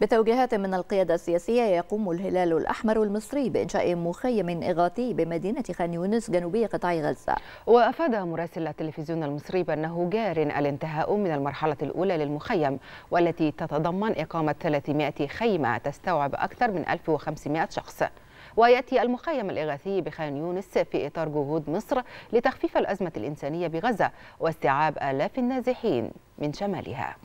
بتوجيهات من القيادة السياسية يقوم الهلال الأحمر المصري بإنشاء مخيم إغاثي بمدينة خان يونس جنوبي قطاع غزة وأفاد مراسل التلفزيون المصري بأنه جار الانتهاء من المرحلة الأولى للمخيم والتي تتضمن إقامة 300 خيمة تستوعب أكثر من 1500 شخص ويأتي المخيم الإغاثي بخان يونس في إطار جهود مصر لتخفيف الأزمة الإنسانية بغزة واستيعاب آلاف النازحين من شمالها